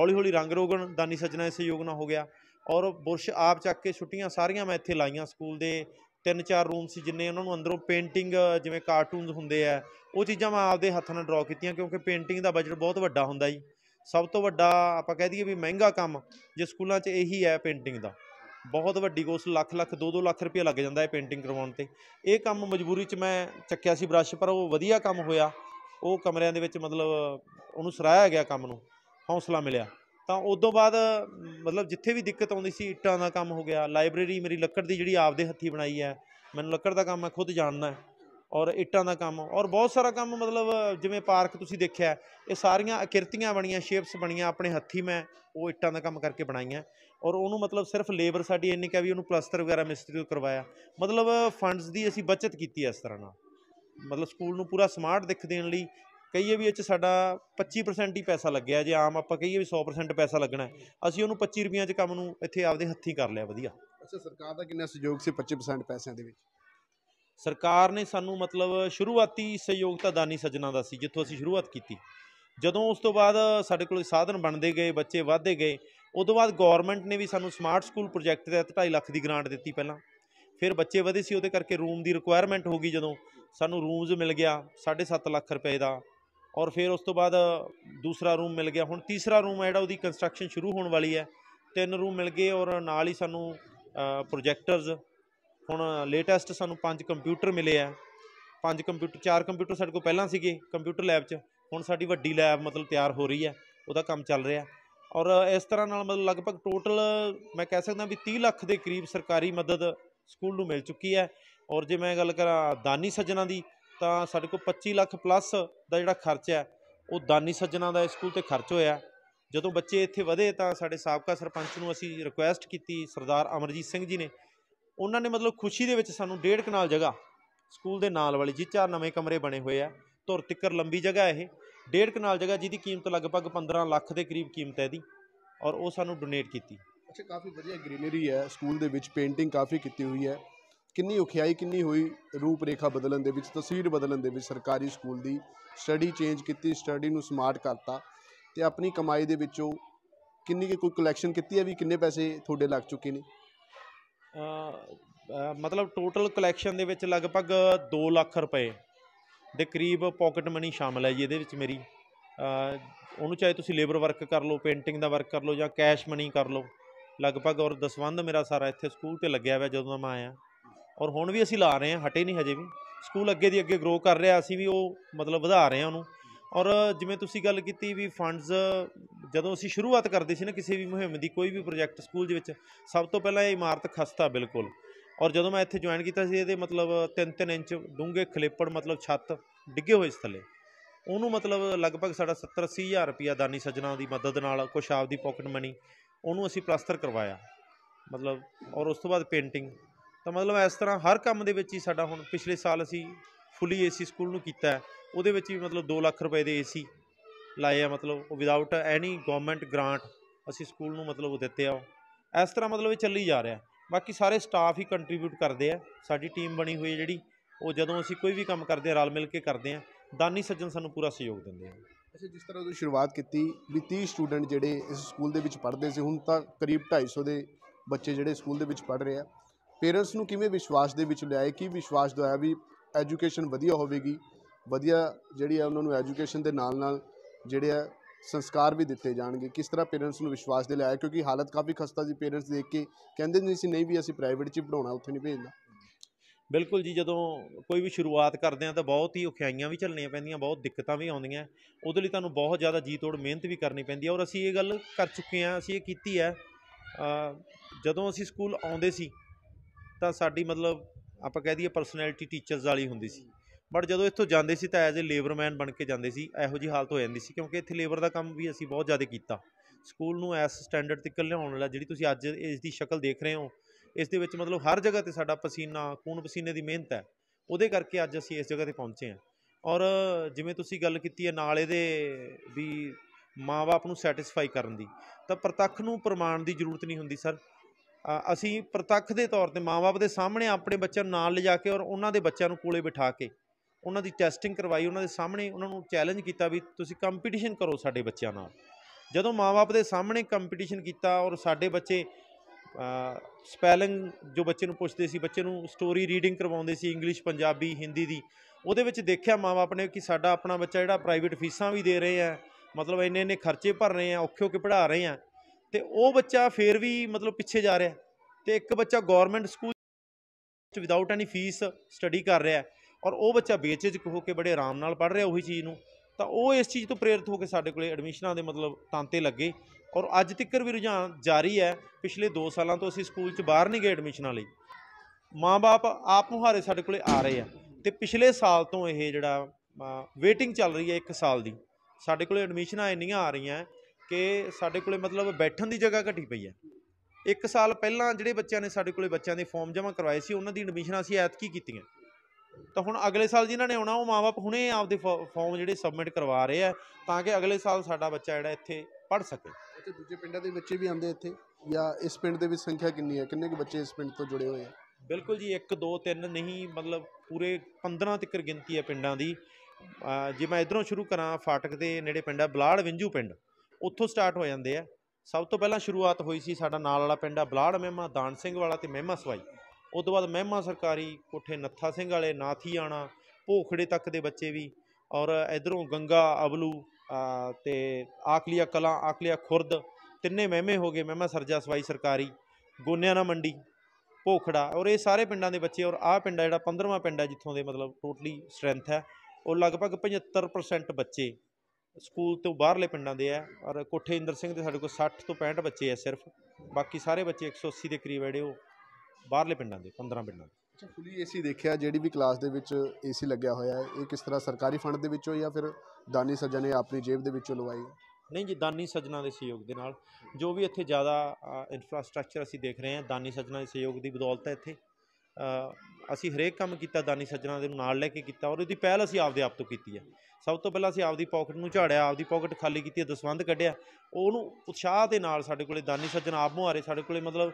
ਹੌਲੀ ਹੌਲੀ ਰੰਗ ਰੋਗਣ ਦਾਨੀ ਸਜਣਾ ਦੇ ਸਹਿਯੋਗ ਨਾਲ ਹੋ ਗਿਆ ਔਰ ਬੁਰਸ਼ ਆਪ ਚੱਕ ਕੇ ਛੁੱਟੀਆਂ ਸਾਰੀਆਂ ਮੈਂ ਇੱਥੇ ਲਾਈਆਂ ਸਕੂਲ ਦੇ ਤਿੰਨ ਚਾਰ ਰੂਮ ਸੀ ਜਿੰਨੇ ਉਹਨਾਂ ਨੂੰ ਅੰਦਰੋਂ ਪੇਂਟਿੰਗ ਜਿਵੇਂ ਕਾਰਟੂਨਸ ਹੁੰਦੇ ਆ ਉਹ ਚੀਜ਼ਾਂ ਮੈਂ ਆਪਦੇ ਹੱਥ ਨਾਲ ਡਰਾ ਕੀਤੀਆਂ ਕਿਉਂਕਿ ਪੇਂਟਿੰਗ ਦਾ ਬਜਟ ਬਹੁਤ ਵੱਡਾ ਹੁੰਦਾ ਜੀ ਸਭ ਤੋਂ ਵੱਡਾ ਆਪਾਂ ਕਹਿ ਦਈਏ ਵੀ ਮਹਿੰਗਾ ਕੰਮ ਜੇ ਸਕੂਲਾਂ 'ਚ ਇਹੀ ਹੈ ਪੇਂਟਿੰਗ ਦਾ ਬਹੁਤ ਵੱਡੀ ਕੋਸ ਲੱਖ ਲੱਖ 2-2 ਲੱਖ ਰੁਪਏ ਲੱਗ ਜਾਂਦਾ ਹੈ ਪੇਂਟਿੰਗ ਕਰਵਾਉਣ ਤੇ ਇਹ ਕੰਮ ਮਜਬੂਰੀ 'ਚ ਮੈਂ ਚੱਕਿਆ ਸੀ ਬ੍ਰਸ਼ ਪਰ ਉਹ ਵਧੀਆ ਕੰਮ ਹੋਇਆ ਉਹ ਕਮਰਿਆਂ ਦੇ ਵਿੱਚ ਮਤਲਬ ਉਹਨੂੰ ਸਰਾਇਆ ਗਿਆ ਕੰਮ ਨੂੰ ਹੌਸਲਾ ਮਿਲਿਆ ਤਾਂ ਉਦੋਂ ਬਾਅਦ ਮਤਲਬ ਜਿੱਥੇ ਵੀ ਦਿੱਕਤ ਆਉਂਦੀ ਸੀ ਇੱਟਾਂ ਦਾ ਕੰਮ ਹੋ ਗਿਆ ਲਾਇਬ੍ਰੇਰੀ ਮੇਰੀ ਲੱਕੜ ਦੀ ਜਿਹੜੀ ਆਪਦੇ ਹੱਥੀ ਬਣਾਈ ਹੈ ਮੈਨੂੰ ਲੱਕੜ ਦਾ ਕੰਮ ਮੈਂ ਖੁਦ ਜਾਣਦਾ ਔਰ ਇੱਟਾਂ ਦਾ ਕੰਮ ਔਰ ਬਹੁਤ ਸਾਰਾ ਕੰਮ ਮਤਲਬ ਜਿਵੇਂ ਪਾਰਕ ਤੁਸੀਂ ਦੇਖਿਆ ਇਹ ਸਾਰੀਆਂ ਅਕਿਰਤੀਆਂ ਬਣੀਆਂ ਸ਼ੇਪਸ ਬਣੀਆਂ ਆਪਣੇ ਹੱਥੀ ਮੈਂ ਉਹ ਇੱਟਾਂ ਦਾ ਕੰਮ ਕਰਕੇ ਬਣਾਈਆਂ ਔਰ ਉਹਨੂੰ ਮਤਲਬ ਸਿਰਫ ਲੇਬਰ ਸਾਡੀ ਇੰਨੀ ਕਿ ਵੀ ਉਹਨੂੰ ਪਲਸਤਰ ਵਗੈਰਾ ਮਿਸਤਰੀ ਤੋਂ ਕਰਵਾਇਆ ਮਤਲਬ ਫੰਡਸ ਦੀ ਅਸੀਂ ਬਚਤ ਕੀਤੀ ਇਸ ਤਰ੍ਹਾਂ ਨਾਲ ਮਤਲਬ ਸਕੂਲ ਨੂੰ ਪੂਰਾ ਸਮਾਰਟ ਦਿਖ ਦੇਣ ਲਈ ਕਹੀਏ ਵੀ ਇਹ ਚ ਸਾਡਾ 25% ਹੀ ਪੈਸਾ ਲੱਗਿਆ ਜੇ ਆਮ ਆਪਾਂ ਕਹੀਏ ਵੀ 100% ਪੈਸਾ ਲੱਗਣਾ ਅਸੀਂ ਉਹਨੂੰ 25 ਰੁਪਈਆਂ ਚ ਕੰਮ ਨੂੰ ਇੱਥੇ ਆਪਦੇ ਹੱਥੀਂ ਕਰ ਲਿਆ ਵਧੀਆ ਅੱਛਾ ਸਰਕਾਰ ਦਾ ਕਿੰਨਾ ਸਹਿਯੋਗ ਸੀ 25% ਪੈਸਿਆਂ ਦੇ ਵਿੱਚ ਸਰਕਾਰ ਨੇ ਸਾਨੂੰ ਮਤਲਬ ਸ਼ੁਰੂਆਤੀ ਸਹਿਯੋਗ ਤਾਂ ਦਾਨੀ ਸੱਜਣਾ ਦਾ ਸੀ ਜਿੱਥੋਂ ਅਸੀਂ ਸ਼ੁਰੂਆਤ ਕੀਤੀ ਜਦੋਂ ਉਸ ਤੋਂ ਬਾਅਦ ਸਾਡੇ ਕੋਲ ਸਾਧਨ ਬਣਦੇ ਗਏ ਬੱਚੇ ਵਧਦੇ ਗਏ ਉਸ ਤੋਂ ਬਾਅਦ ਗਵਰਨਮੈਂਟ ਨੇ ਵੀ ਸਾਨੂੰ ਸਮਾਰਟ ਸਕੂਲ ਪ੍ਰੋਜੈਕਟ ਦੇ 2.5 ਲੱਖ ਦੀ ਗ੍ਰਾਂਟ ਦਿੱਤੀ ਪਹਿਲਾਂ ਫਿਰ ਬੱਚੇ ਵਧੇ ਸੀ ਉਹਦੇ ਕਰਕੇ ਰੂਮ ਦੀ ਰਿਕੁਆਇਰਮੈਂਟ ਹੋ ਗਈ ਜਦੋਂ ਸਾਨੂੰ ਰੂਮਸ ਮਿਲ ਗਿਆ 7.5 ਲੱਖ ਰੁਪਏ ਦਾ ਔਰ ਫਿਰ ਉਸ ਤੋਂ ਬਾਅਦ ਦੂਸਰਾ ਰੂਮ ਮਿਲ ਗਿਆ ਹੁਣ ਤੀਸਰਾ ਰੂਮ ਜਿਹੜਾ ਉਹਦੀ ਕੰਸਟਰਕਸ਼ਨ ਸ਼ੁਰੂ ਹੋਣ ਵਾਲੀ ਹੈ ਤਿੰਨ ਰੂਮ ਮਿਲ ਗਏ ਔਰ ਨਾਲ ਹੀ ਸਾਨੂੰ ਪ੍ਰੋਜੈਕਟਰਸ ਹੁਣ ਲੇਟੈਸਟ ਸਾਨੂੰ ਪੰਜ ਕੰਪਿਊਟਰ ਮਿਲੇ ਆ ਪੰਜ ਕੰਪਿਊਟਰ ਚਾਰ ਕੰਪਿਊਟਰ ਸਾਡੇ ਕੋਲ ਪਹਿਲਾਂ ਸੀਗੇ ਕੰਪਿਊਟਰ ਲੈਬ 'ਚ ਹੁਣ ਸਾਡੀ ਵੱਡੀ ਲੈਬ ਮਤਲਬ ਤਿਆਰ ਹੋ ਰਹੀ ਹੈ ਉਹਦਾ ਕੰਮ ਚੱਲ ਰਿਹਾ ਔਰ ਇਸ ਤਰ੍ਹਾਂ ਨਾਲ ਮਤਲਬ ਲਗਭਗ ਟੋਟਲ ਮੈਂ ਕਹਿ ਸਕਦਾ ਵੀ 30 ਲੱਖ ਦੇ ਕਰੀਬ ਸਰਕਾਰੀ ਮਦਦ ਸਕੂਲ ਨੂੰ ਮਿਲ ਚੁੱਕੀ ਹੈ ਔਰ ਜੇ ਮੈਂ ਗੱਲ ਕਰਾਂ ਦਾਨੀ ਸੱਜਣਾ ਦੀ ਤਾਂ ਸਾਡੇ ਕੋਲ 25 ਲੱਖ ਪਲੱਸ ਦਾ ਜਿਹੜਾ ਖਰਚਾ ਹੈ ਉਹ ਦਾਨੀ ਸੱਜਣਾ ਦਾ ਸਕੂਲ ਤੇ ਖਰਚ ਹੋਇਆ ਜਦੋਂ ਬੱਚੇ ਇੱਥੇ ਵਧੇ ਤਾਂ ਸਾਡੇ ਸਾਬਕਾ ਸਰਪੰਚ ਨੂੰ ਅਸੀਂ ਰਿਕੁਐਸਟ ਕੀਤੀ ਸਰਦਾਰ ਅਮਰਜੀਤ ਸਿੰਘ ਜੀ ਨੇ ਉਹਨਾਂ ਨੇ ਮਤਲਬ ਖੁਸ਼ੀ ਦੇ ਵਿੱਚ ਸਾਨੂੰ ਡੇਢ ਕਨਾਲ ਜਗ੍ਹਾ ਸਕੂਲ ਦੇ ਨਾਲ ਵਾਲੀ ਚਾਰ ਨਵੇਂ ਕਮਰੇ ਬਣੇ ਹੋਏ ਆ ਧੁਰ ਤਿੱਕਰ ਲੰਬੀ ਜਗ੍ਹਾ ਇਹ ਡੇਢ ਕਨਾਲ ਜਗ੍ਹਾ ਜਿਹਦੀ ਕੀਮਤ ਲਗਭਗ 15 ਲੱਖ ਦੇ ਕਰੀਬ ਕੀਮਤ ਹੈ ਇਹਦੀ ਔਰ ਉਹ ਸਾਨੂੰ ਡੋਨੇਟ ਕੀਤੀ ਅੱਛਾ ਕਾਫੀ ਵਧੀਆ ਗ੍ਰੀਨਰੀ ਹੈ ਸਕੂਲ ਦੇ ਵਿੱਚ ਪੇਂਟਿੰਗ ਕਾਫੀ ਕੀਤੀ ਹੋਈ ਹੈ ਕਿੰਨੀ ਔਖਿਆਈ ਕਿੰਨੀ ਹੋਈ ਰੂਪ ਰੇਖਾ ਬਦਲਣ ਦੇ ਵਿੱਚ ਤਸਵੀਰ ਬਦਲਣ ਦੇ ਵਿੱਚ ਸਰਕਾਰੀ ਸਕੂਲ ਦੀ ਸਟੱਡੀ ਚੇਂਜ ਕੀਤੀ ਸਟੱਡੀ ਨੂੰ ਸਮਾਰਟ ਕਰਤਾ ਤੇ ਆਪਣੀ ਕਮਾਈ ਦੇ ਵਿੱਚੋਂ ਕਿੰਨੀ ਕੋਈ ਕਲੈਕਸ਼ਨ ਕੀਤੀ ਹੈ ਵੀ ਕਿੰਨੇ ਪੈਸੇ ਤੁਹਾਡੇ ਲੱਗ ਚੁੱਕੇ ਨੇ ਮਤਲਬ ਟੋਟਲ ਕਲੈਕਸ਼ਨ ਦੇ ਵਿੱਚ ਲਗਭਗ 2 ਲੱਖ ਰੁਪਏ ਦੇ ਕਰੀਬ ਪਾਕਟ ਮਨੀ ਸ਼ਾਮਲ ਹੈ ਜੀ ਇਹਦੇ ਵਿੱਚ ਮੇਰੀ ਉਹਨੂੰ ਚਾਹੇ ਤੁਸੀਂ ਲੇਬਰ ਵਰਕ ਕਰ ਲਓ ਪੇਂਟਿੰਗ ਦਾ ਵਰਕ ਕਰ ਲਓ ਜਾਂ ਕੈਸ਼ ਮਨੀ ਕਰ ਲਓ ਲਗਭਗ ਔਰ ਦਸਵੰਦ ਮੇਰਾ ਸਾਰਾ ਇੱਥੇ ਸਕੂਲ ਤੇ ਲੱਗਿਆ ਹੋਇਆ ਜਦੋਂ ਮੈਂ ਆਇਆ ਔਰ ਹੁਣ ਵੀ ਅਸੀਂ ਲਾ ਰਹੇ ਹਾਂ ਹਟੇ ਨਹੀਂ ਹਜੇ ਵੀ ਸਕੂਲ ਅੱਗੇ ਦੀ ਅੱਗੇ ਗਰੋ ਕਰ ਰਿਹਾ ਅਸੀਂ ਵੀ ਉਹ ਮਤਲਬ ਵਧਾ ਰਹੇ ਹਾਂ ਉਹਨੂੰ ਔਰ ਜਿਵੇਂ ਤੁਸੀਂ ਗੱਲ ਕੀਤੀ ਵੀ ਫੰਡਸ ਜਦੋਂ ਅਸੀਂ ਸ਼ੁਰੂਆਤ ਕਰਦੇ ਸੀ ਨਾ ਕਿਸੇ ਵੀ ਮੁਹਿੰਮ ਦੀ ਕੋਈ ਵੀ ਪ੍ਰੋਜੈਕਟ ਸਕੂਲ ਦੇ ਵਿੱਚ ਸਭ ਤੋਂ ਪਹਿਲਾਂ ਇਹ ਇਮਾਰਤ ਖਸਤਾ ਬਿਲਕੁਲ ਔਰ ਜਦੋਂ ਮੈਂ ਇੱਥੇ ਜੁਆਇਨ ਕੀਤਾ ਸੀ ਇਹਦੇ ਮਤਲਬ 3-3 ਇੰਚ ਡੂੰਘੇ ਖਲੇਪੜ ਮਤਲਬ ਛੱਤ ਡਿੱਗੇ ਹੋਏ ਸੀ ਥੱਲੇ ਉਹਨੂੰ ਮਤਲਬ ਲਗਭਗ ਸਾਡਾ 70 80000 ਰੁਪਇਆ ਰੁਪਿਆ ਦਾਨੀ ਸੱਜਣਾ ਦੀ ਮਦਦ ਨਾਲ ਕੁਛ ਆਪਦੀ ਪਾਕਟ ਮਨੀ ਉਹਨੂੰ ਅਸੀਂ ਪਲਾਸਟਰ ਕਰਵਾਇਆ ਮਤਲਬ ਔਰ ਉਸ ਤੋਂ ਬਾਅਦ ਪੇਂਟਿੰਗ ਤਾਂ ਮਤਲਬ ਇਸ ਤਰ੍ਹਾਂ ਹਰ ਕੰਮ ਦੇ ਵਿੱਚ ਹੀ ਸਾਡਾ ਹੁਣ ਪਿਛਲੇ ਸਾਲ ਅਸੀਂ ਫੁੱਲੀ ਏਸੀ ਸਕੂਲ ਨੂੰ ਕੀਤਾ ਉਹਦੇ ਵਿੱਚ ਵੀ ਮਤਲਬ 2 ਲੱਖ ਰੁਪਏ ਦੇ ਏਸੀ ਲਾਏ ਆ ਮਤਲਬ ਉਹ ਵਿਦਆਊਟ ਐਨੀ ਗਵਰਨਮੈਂਟ ਗ੍ਰਾਂਟ ਅਸੀਂ ਸਕੂਲ ਨੂੰ ਮਤਲਬ ਉਹ ਦਿੱਤੇ ਆ ਇਸ ਤਰ੍ਹਾਂ ਮਤਲਬ ਇਹ ਚੱਲੀ ਜਾ ਰਿਹਾ ਬਾਕੀ ਸਾਰੇ ਸਟਾਫ ਹੀ ਕੰਟਰੀਬਿਊਟ ਕਰਦੇ ਆ ਸਾਡੀ ਟੀਮ ਬਣੀ ਹੋਈ ਹੈ ਜਿਹੜੀ ਉਹ ਜਦੋਂ ਅਸੀਂ ਕੋਈ ਵੀ ਕੰਮ ਕਰਦੇ ਆ ਰਲ ਮਿਲ ਕੇ ਕਰਦੇ ਆ ਦਾਨੀ ਸੱਜਣ ਸਾਨੂੰ ਪੂਰਾ ਸਹਿਯੋਗ ਦਿੰਦੇ ਆ ਅੱਛਾ ਜਿਸ ਤਰ੍ਹਾਂ ਤੁਸੀਂ ਸ਼ੁਰੂਆਤ ਕੀਤੀ ਵੀ 30 ਸਟੂਡੈਂਟ ਜਿਹੜੇ ਇਸ ਸਕੂਲ ਦੇ ਵਿੱਚ ਪੜ੍ਹਦੇ ਸੀ ਹੁਣ ਤਾਂ ਕਰੀਬ 250 ਦੇ ਬੱਚੇ ਜਿਹੜੇ ਸਕੂਲ ਦੇ ਵਿੱਚ ਪੜ੍ਹ ਰਹੇ ਆ ਪੇਰੈਂਟਸ ਨੂੰ ਕਿਵੇਂ ਵਿਸ਼ਵਾਸ ਦੇ ਵਿੱਚ ਲਿਆਏ ਕੀ ਵਿਸ਼ਵਾਸ ਦਵਾਇਆ ਵੀ ਐਜੂਕੇਸ਼ਨ ਵਧੀਆ ਹੋਵੇਗੀ ਵਧੀਆ ਜਿਹੜੀ ਆ ਉਹਨਾਂ ਨੂੰ ਐਜੂਕੇਸ਼ਨ ਦੇ ਨਾਲ ਨਾਲ ਜਿਹੜੇ ਆ ਸੰਸਕਾਰ ਵੀ ਦਿੱਤੇ ਜਾਣਗੇ ਕਿਸ ਤਰ੍ਹਾਂ ਪੇਰੈਂਟਸ ਨੂੰ ਵਿਸ਼ਵਾਸ ਦੇ ਲਿਆਇਆ ਕਿਉਂਕਿ ਹਾਲਤ ਕਾਫੀ ਖਸਤਾ ਸੀ ਪੇਰੈਂਟਸ ਦੇਖ ਕੇ ਕਹਿੰਦੇ ਨਹੀਂ ਸੀ ਨਹੀਂ ਵੀ ਅਸੀਂ ਪ੍ਰਾਈਵੇਟ 'ਚ ਪੜਾਉਣਾ ਉੱਥੇ ਨਹੀਂ ਭੇਜਣਾ ਬਿਲਕੁਲ ਜੀ ਜਦੋਂ ਕੋਈ ਵੀ ਸ਼ੁਰੂਆਤ ਕਰਦੇ ਆ ਤਾਂ ਬਹੁਤ ਹੀ ਔਖਿਆਈਆਂ ਵੀ ਝੱਲਣੀਆਂ ਪੈਂਦੀਆਂ ਬਹੁਤ ਦਿੱਕਤਾਂ ਵੀ ਆਉਂਦੀਆਂ ਉਹਦੇ ਲਈ ਤੁਹਾਨੂੰ ਬਹੁਤ ਜ਼ਿਆਦਾ ਜੀ ਤੋੜ ਮਿਹਨਤ ਵੀ ਕਰਨੀ ਪੈਂਦੀ ਹੈ ਔਰ ਅਸੀਂ ਇਹ ਗੱਲ ਕਰ ਚੁੱਕੇ ਆ ਅਸੀਂ ਇਹ ਕੀਤੀ ਹੈ ਜਦੋਂ ਅਸੀਂ ਸਕੂਲ ਆਉਂਦੇ ਸੀ ਤਾਂ ਸਾਡੀ ਮਤਲਬ ਆਪਾਂ ਕਹਿ ਦਈਏ ਪਰਸਨੈਲਿਟੀ ਟੀਚਰਸ ਵਾਲੀ ਹੁੰਦੀ ਸੀ ਬਟ ਜਦੋਂ ਇੱਥੋਂ ਜਾਂਦੇ ਸੀ ਤਾਂ ਐਜ਼ ਅ ਲੇਬਰਮੈਨ ਬਣ ਕੇ ਜਾਂਦੇ ਸੀ ਇਹੋ ਜੀ ਹਾਲਤ ਹੋ ਜਾਂਦੀ ਸੀ ਕਿਉਂਕਿ ਇੱਥੇ ਲੇਬਰ ਦਾ ਕੰਮ ਵੀ ਅਸੀਂ ਬਹੁਤ ਜ਼ਿਆਦਾ ਕੀਤਾ ਸਕੂਲ ਨੂੰ ਐਸ ਸਟੈਂਡਰਡ ਤੱਕ ਲਿਆਉਣ ਵਾਲਾ ਜਿਹੜੀ ਤੁਸੀਂ ਅੱਜ ਇਸ ਦੀ ਸ਼ਕਲ ਦੇਖ ਰਹੇ ਹੋ ਇਸ ਦੇ ਵਿੱਚ ਮਤਲਬ ਹਰ ਜਗ੍ਹਾ ਤੇ ਸਾਡਾ ਪਸੀਨਾ ਖੂਨ ਪਸੀਨੇ ਦੀ ਮਿਹਨਤ ਹੈ ਉਹਦੇ ਕਰਕੇ ਅੱਜ ਅਸੀਂ ਇਸ ਜਗ੍ਹਾ ਤੇ ਪਹੁੰਚੇ ਹਾਂ ਔਰ ਜਿਵੇਂ ਤੁਸੀਂ ਗੱਲ ਕੀਤੀ ਹੈ ਨਾਲ ਇਹਦੇ ਵੀ ਮਾਪੇ ਬਾਪ ਨੂੰ ਸੈਟੀਸਫਾਈ ਕਰਨ ਦੀ ਤਾਂ ਪ੍ਰਤੱਖ ਨੂੰ ਪ੍ਰਮਾਣ ਦੀ ਜ਼ਰੂਰਤ ਨਹੀਂ ਹੁੰਦੀ ਸਰ ਅਸੀਂ ਪ੍ਰਤੱਖ ਦੇ ਤੌਰ ਤੇ ਮਾਪੇ ਦੇ ਸਾਹਮਣੇ ਆਪਣੇ ਬੱਚਿਆਂ ਨੂੰ ਨਾਲ ਲਿਜਾ ਕੇ ਔਰ ਉਹਨਾਂ ਦੇ ਬੱਚਿਆਂ ਨੂੰ ਕੋਲੇ ਬਿਠਾ ਕੇ ਉਹਨਾਂ ਦੀ ਟੈਸਟਿੰਗ ਕਰਵਾਈ ਉਹਨਾਂ ਦੇ ਸਾਹਮਣੇ ਉਹਨਾਂ ਨੂੰ ਚੈਲੰਜ ਕੀਤਾ ਵੀ ਤੁਸੀਂ ਕੰਪੀਟੀਸ਼ਨ ਕਰੋ ਸਾਡੇ ਬੱਚਿਆਂ ਨਾਲ ਜਦੋਂ ਮਾਪੇ ਦੇ ਸਾਹਮਣੇ ਕੰਪੀਟੀਸ਼ਨ ਕੀਤਾ ਔਰ ਸਾਡੇ ਬੱਚੇ ਸਪੈਲਿੰਗ ਜੋ ਬੱਚੇ ਨੂੰ ਪੁੱਛਦੇ ਸੀ ਬੱਚੇ ਨੂੰ ਸਟੋਰੀ ਰੀਡਿੰਗ ਕਰਵਾਉਂਦੇ ਸੀ ਇੰਗਲਿਸ਼ ਪੰਜਾਬੀ ਹਿੰਦੀ ਦੀ ਉਹਦੇ ਵਿੱਚ ਦੇਖਿਆ ਮਾਪੇ ਨੇ ਕਿ ਸਾਡਾ ਆਪਣਾ ਬੱਚਾ ਜਿਹੜਾ ਪ੍ਰਾਈਵੇਟ ਫੀਸਾਂ ਵੀ ਦੇ ਰਹੇ ਆ ਮਤਲਬ ਇੰਨੇ ਇੰਨੇ ਖਰਚੇ ਭਰ ਰਹੇ ਆ ਔਖੇ ਔਖੇ ਪੜਾ ਪੜ੍ਹਾ ਰਹੇ ਆ ਤੇ ਉਹ ਬੱਚਾ ਫੇਰ ਵੀ ਮਤਲਬ ਪਿੱਛੇ ਜਾ ਰਿਹਾ ਤੇ ਇੱਕ ਬੱਚਾ ਗਵਰਨਮੈਂਟ ਸਕੂਲ ਚ ਵਿਦਆਊਟ ਐਨੀ ਫੀਸ ਸਟੱਡੀ ਕਰ ਰਿਹਾ ਔਰ ਉਹ ਬੱਚਾ ਬੇਚਿਜਕ ਹੋ ਕੇ ਬੜੇ ਆਰਾਮ ਨਾਲ ਪੜ ਰਿਹਾ ਉਹੀ ਚੀਜ਼ ਨੂੰ ਤਾਂ ਉਹ ਇਸ ਚੀਜ਼ ਤੋਂ ਪ੍ਰੇਰਿਤ ਹੋ ਕੇ ਸਾਡੇ ਕੋਲੇ ਐਡਮਿਸ਼ਨਾਂ ਦੇ ਮਤਲਬ ਤਾਂਤੇ ਲੱਗੇ ਔਰ ਅੱਜ ਤੱਕਰ ਵੀ ਰੁਝਾਨ ਜਾਰੀ ਹੈ ਪਿਛਲੇ 2 ਸਾਲਾਂ ਤੋਂ ਅਸੀਂ ਸਕੂਲ 'ਚ ਬਾਹਰ ਨਹੀਂ ਗਏ ਐਡਮਿਸ਼ਨਾਂ ਲਈ ਮਾਪੇ ਆਪ ਮੁਹਾਰੇ ਸਾਡੇ ਕੋਲੇ ਆ ਰਹੇ ਆ ਤੇ ਪਿਛਲੇ ਸਾਲ ਤੋਂ ਇਹ ਜਿਹੜਾ ਵੇਟਿੰਗ ਚੱਲ ਰਹੀ ਹੈ 1 ਸਾਲ ਦੀ ਸਾਡੇ ਕੋਲੇ ਐਡਮਿਸ਼ਨਾਂ ਇੰਨੀਆਂ ਆ ਰਹੀਆਂ ਕਿ ਸਾਡੇ ਕੋਲੇ ਮਤਲਬ ਬੈਠਣ ਦੀ ਜਗ੍ਹਾ ਘਟੀ ਪਈ ਹੈ ਇੱਕ ਸਾਲ ਪਹਿਲਾਂ ਜਿਹੜੇ ਬੱਚਿਆਂ ਨੇ ਸਾਡੇ ਕੋਲੇ ਬੱਚਿਆਂ ਦੇ ਫਾਰਮ ਜਮ੍ਹਾਂ ਕਰਵਾਏ ਸੀ ਉਹਨਾਂ ਦੀ ਐਡਮਿਸ਼ਨ ਅਸੀਂ ਐਤਕੀ ਕੀਤੀਆਂ ਤਾਂ ਹੁਣ ਅਗਲੇ ਸਾਲ ਜਿਨ੍ਹਾਂ ਨੇ ਆਉਣਾ ਉਹ ਮਾਪੇ ਹੁਣੇ ਆਪਦੇ ਫਾਰਮ ਜਿਹੜੇ ਸਬਮਿਟ ਕਰਵਾ ਰਹੇ ਆ ਤਾਂ ਕਿ ਅਗਲੇ ਸਾਲ ਸਾਡਾ ਬੱਚਾ ਜਿਹੜਾ ਇੱਥੇ ਪੜ ਸਕੇ ਅੱਛਾ ਦੂਜੇ ਪਿੰਡਾਂ ਦੇ ਬੱਚੇ ਵੀ ਆਉਂਦੇ ਇੱਥੇ ਜਾਂ ਇਸ ਪਿੰਡ ਦੇ ਵਿੱਚ ਸੰਖਿਆ ਕਿੰਨੀ ਹੈ ਕਿੰਨੇ ਕੁ ਬੱਚੇ ਇਸ ਪਿੰਡ ਤੋਂ ਜੁੜੇ ਹੋਏ ਆ ਬਿਲਕੁਲ ਜੀ 1 2 3 ਨਹੀਂ ਮਤਲਬ ਪੂਰੇ 15 ਤੱਕ ਗਿਣਤੀ ਹੈ ਪਿੰਡਾਂ ਦੀ ਜੇ ਮੈਂ ਇਧਰੋਂ ਸ਼ੁਰੂ ਕਰਾਂ ਫਾਟਕ ਦੇ ਨੇੜੇ ਪਿੰਡ ਹੈ ਬਲਾੜ ਵਿੰਜੂ ਪਿੰਡ ਉੱਥੋਂ ਸਟਾਰਟ ਹੋ ਜਾਂਦੇ ਆ ਸਭ ਤੋਂ ਪਹਿਲਾਂ ਸ਼ੁਰੂਆਤ ਹੋਈ ਸੀ ਸਾਡਾ ਨਾਲ ਵਾਲਾ ਪਿੰਡ ਆ ਬਲਾੜ ਮਹਿਮਾ ਦਾਨ ਸਿੰਘ ਵਾਲਾ ਤੇ ਮਹਿਮਾ ਸਵਾਈ ਉਸ ਤੋਂ ਬਾਅਦ ਮਹਿਮਾ ਸਰਕਾਰੀ ਕੋਠੇ ਨੱਥਾ ਸਿੰਘ ਵਾਲੇ ਨਾਥੀ ਆਣਾ ਭੋਖੜੇ ਤੱਕ ਦੇ ਬੱਚੇ ਵੀ ਔਰ ਇਧਰੋਂ ਗੰਗਾ ਅਬਲੂ ਤੇ ਆਕਲੀਆ ਕਲਾ ਆਕਲੀਆ ਖੁਰਦ ਤਿੰਨੇ ਮਹਿਮੇ ਹੋ ਗਏ ਮਹਿਮਾ ਸਰਜਾ ਸਵਾਈ ਸਰਕਾਰੀ ਗੋਨਿਆਣਾ ਮੰਡੀ ਭੋਖੜਾ ਔਰ ਇਹ ਸਾਰੇ ਪਿੰਡਾਂ ਦੇ ਬੱਚੇ ਔਰ ਆਹ ਪਿੰਡ ਜਿਹੜਾ 15ਵਾਂ ਪਿੰਡ ਹੈ ਜਿੱਥੋਂ ਦੇ ਮਤਲਬ ਟੋਟਲੀ ਸਟਰੈਂਥ ਹੈ ਉਹ ਲਗਭਗ 75% ਬੱਚੇ ਸਕੂਲ ਤੋਂ ਬਾਹਰਲੇ ਪਿੰਡਾਂ ਦੇ ਆ ਔਰ ਕੋਠੇ ਇੰਦਰ ਸਿੰਘ ਦੇ ਸਾਡੇ ਕੋਲ 60 ਤੋਂ 65 ਬੱਚੇ ਆ ਸਿਰਫ ਬਾਕੀ ਸਾਰੇ ਬੱਚੇ 180 ਦੇ ਕਰੀਬ ਜਿਹੜੇ ਉਹ ਬਾਹਰਲੇ ਪਿੰਡਾਂ ਦੇ 15 ਪਿੰਡਾਂ ਦੇ ਅੱਛਾ ਫੁੱਲੀ ਏਸੀ ਦੇਖਿਆ ਜਿਹੜੀ ਵੀ ਕਲਾਸ ਦੇ ਵਿੱਚ ਏਸੀ ਲੱਗਿਆ ਹੋਇਆ ਹੈ ਇਹ ਕਿਸ ਤਰ੍ਹਾਂ ਸਰਕਾਰੀ ਫੰਡ ਦੇ ਵਿੱਚੋਂ ਜਾਂ ਫਿਰ ਦਾਨੀ ਸੱਜਣ ਨੇ ਆਪਣੀ ਜੇਬ ਦੇ ਵਿੱਚੋਂ ਲਵਾਈ ਨਹੀਂ ਜੀ ਦਾਨੀ ਸੱਜਣਾਂ ਦੇ ਸਹਿਯੋਗ ਦੇ ਨਾਲ ਜੋ ਵੀ ਇੱਥੇ ਜ਼ਿਆਦਾ ਇਨਫਰਾਸਟ੍ਰਕਚਰ ਅਸੀਂ ਦੇਖ ਰਹੇ ਹਾਂ ਦਾਨੀ ਸੱਜਣਾਂ ਦੇ ਸਹਿਯੋਗ ਦੀ ਬਦੌਲਤ ਹੈ ਇੱਥੇ ਅਸੀਂ ਹਰੇਕ ਕੰਮ ਕੀਤਾ ਦਾਨੀ ਸੱਜਣਾ ਦੇ ਨਾਲ ਲੈ ਕੇ ਕੀਤਾ ਔਰ ਉਹਦੀ ਪਹਿਲ ਅਸੀਂ ਆਪਦੇ ਆਪ ਤੋਂ ਕੀਤੀ ਹੈ ਸਭ ਤੋਂ ਪਹਿਲਾਂ ਅਸੀਂ ਆਪਦੀ ਪਾਕਟ ਨੂੰ ਝਾੜਿਆ ਆਪਦੀ ਪਾਕਟ ਖਾਲੀ ਕੀਤੀ ਦਸਵੰਦ ਕੱਢਿਆ ਉਹਨੂੰ ਉਤਸ਼ਾਹ ਦੇ ਨਾਲ ਸਾਡੇ ਕੋਲੇ ਦਾਨੀ ਸੱਜਣ ਆਪ ਮੁਹਾਰੇ ਸਾਡੇ ਕੋਲੇ ਮਤਲਬ